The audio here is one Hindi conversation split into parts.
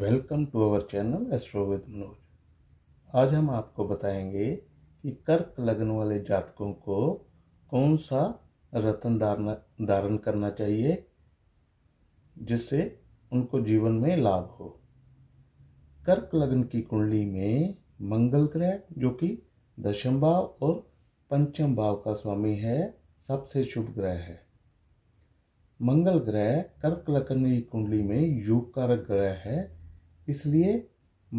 welcome to our channel astro with Manoj आज हम आपको बताएंगे कि कर्क लगन वाले जातकों को कौन सा रतन धारण धारण करना चाहिए जिससे उनको जीवन में लाभ हो कर्क लगन की कुंडली में मंगल ग्रह जो कि दशम भाव और पंचम भाव का स्वामी है सबसे शुभ ग्रह है मंगल ग्रह कर्क की कुंडली में योग कारक ग्रह है इसलिए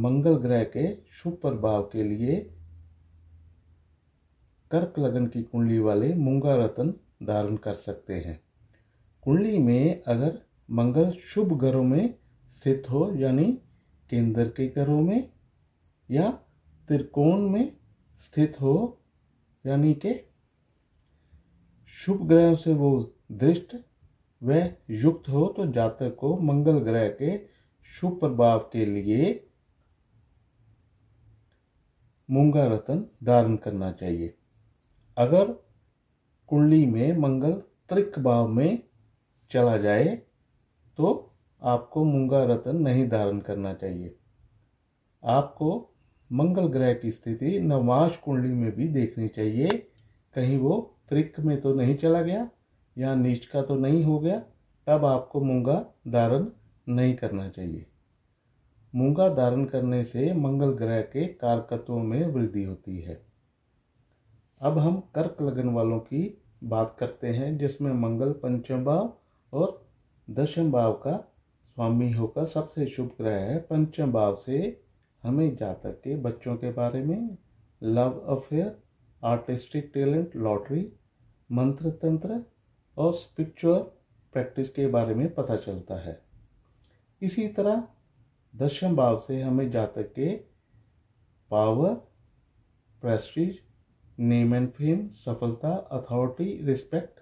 मंगल ग्रह के शुभ प्रभाव के लिए कर्क लगन की कुंडली वाले मूंगा रतन धारण कर सकते हैं कुंडली में अगर मंगल शुभ घरों में स्थित हो यानी केंद्र के घरों में या त्रिकोण में स्थित हो यानी के शुभ ग्रहों से वो दृष्ट व युक्त हो तो जातक को मंगल ग्रह के शुभ प्रभाव के लिए मूंगा रतन धारण करना चाहिए अगर कुंडली में मंगल त्रिक भाव में चला जाए तो आपको मूंगा रतन नहीं धारण करना चाहिए आपको मंगल ग्रह की स्थिति नवाश कुंडली में भी देखनी चाहिए कहीं वो त्रिक में तो नहीं चला गया या नीच का तो नहीं हो गया तब आपको मूंगा धारण नहीं करना चाहिए मूंगा धारण करने से मंगल ग्रह के कारकत्वों में वृद्धि होती है अब हम कर्क लगन वालों की बात करते हैं जिसमें मंगल पंचम भाव और दशम भाव का स्वामी होकर सबसे शुभ ग्रह है पंचम भाव से हमें जातक के बच्चों के बारे में love affair artistic talent lottery मंत्र तंत्र और स्पिरिचुअल प्रैक्टिस के बारे में पता चलता है इसी तरह दशम भाव से हमें जातक के power prestige name and fame सफलता authority respect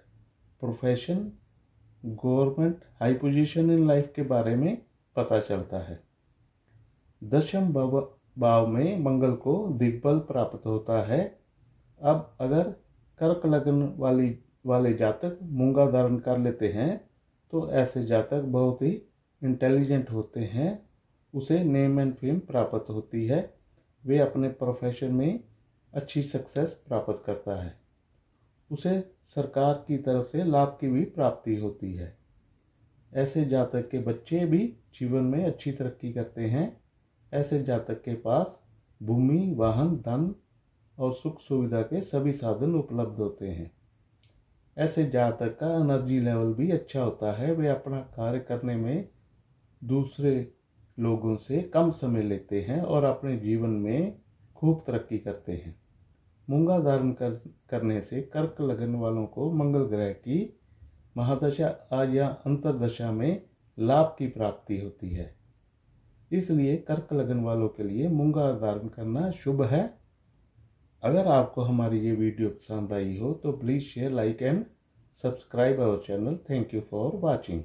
profession government high position in life के बारे में पता चलता है दशम भाव में मंगल को दिग्बल प्राप्त होता है अब अगर कर्क लगन वाली वाले जातक मूंगा धारण कर लेते हैं तो ऐसे जातक बहुत ही इंटेलिजेंट होते हैं उसे नेम एंड फेम प्राप्त होती है वे अपने प्रोफेशन में अच्छी सक्सेस प्राप्त करता है उसे सरकार की तरफ से लाभ की भी प्राप्ति होती है ऐसे जातक के बच्चे भी जीवन में अच्छी तरक्की करते हैं ऐसे जातक के पास भूमि वाहन धन और सुख सुविधा के सभी साधन उपलब्ध होते हैं ऐसे जातक का एनर्जी लेवल भी अच्छा होता है वे अपना कार्य करने में दूसरे लोगों से कम समय लेते हैं और अपने जीवन में खूब तरक्की करते हैं मूंगा धारण कर करने से कर्क लगन वालों को मंगल ग्रह की महादशा या अंतरदशा में लाभ की प्राप्ति होती है इसलिए कर्क लगन वालों के लिए मूंगा धारण करना शुभ है अगर आपको हमारी ये वीडियो पसंद आई हो तो please share like and subscribe our channel thank you for watching